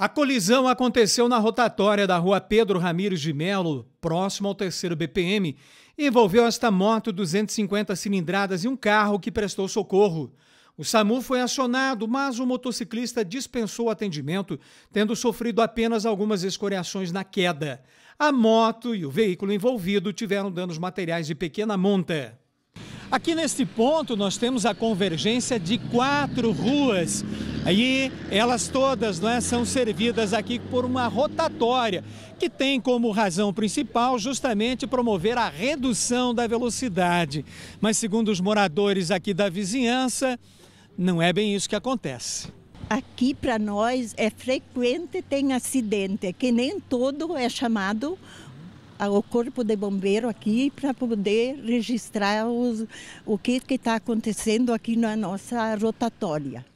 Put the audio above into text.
A colisão aconteceu na rotatória da rua Pedro Ramires de Melo, próximo ao terceiro BPM, e envolveu esta moto 250 cilindradas e um carro que prestou socorro. O SAMU foi acionado, mas o motociclista dispensou o atendimento, tendo sofrido apenas algumas escoriações na queda. A moto e o veículo envolvido tiveram danos materiais de pequena monta. Aqui neste ponto nós temos a convergência de quatro ruas Aí elas todas né, são servidas aqui por uma rotatória, que tem como razão principal justamente promover a redução da velocidade. Mas, segundo os moradores aqui da vizinhança, não é bem isso que acontece. Aqui para nós é frequente tem acidente, é que nem todo é chamado o corpo de bombeiro aqui para poder registrar os, o que está acontecendo aqui na nossa rotatória.